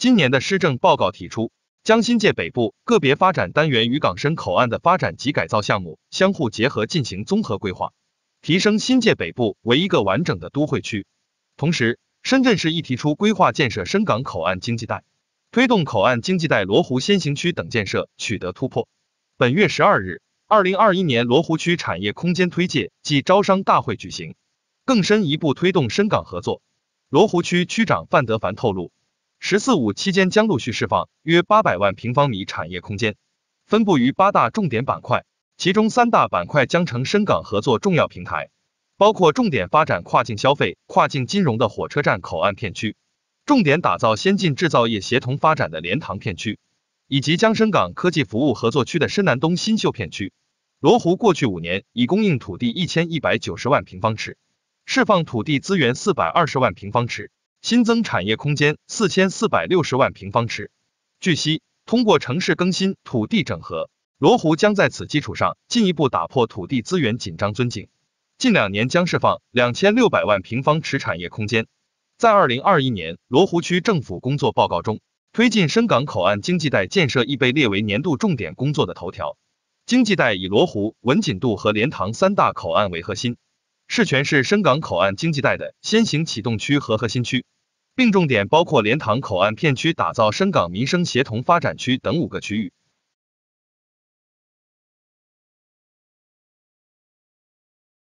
今年的施政报告提出，将新界北部个别发展单元与港深口岸的发展及改造项目相互结合进行综合规划，提升新界北部为一个完整的都会区。同时，深圳市亦提出规划建设深港口岸经济带，推动口岸经济带罗湖先行区等建设取得突破。本月十二日，二零二一年罗湖区产业空间推介暨招商大会举行，更深一步推动深港合作。罗湖区区长范德凡透露。“十四五”期间将陆续释放约八百万平方米产业空间，分布于八大重点板块，其中三大板块将成深港合作重要平台，包括重点发展跨境消费、跨境金融的火车站口岸片区，重点打造先进制造业协同发展的莲塘片区，以及深港科技服务合作区的深南东新秀片区。罗湖过去五年已供应土地一千一百九十万平方尺，释放土地资源四百二十万平方尺。新增产业空间四千四百六十万平方尺。据悉，通过城市更新、土地整合，罗湖将在此基础上进一步打破土地资源紧张尊敬近两年将释放两千六百万平方尺产业空间。在二零二一年罗湖区政府工作报告中，推进深港口岸经济带建设亦被列为年度重点工作的头条。经济带以罗湖、文锦渡和莲塘三大口岸为核心。是全市深港口岸经济带的先行启动区和核心区，并重点包括莲塘口岸片区、打造深港民生协同发展区等五个区域。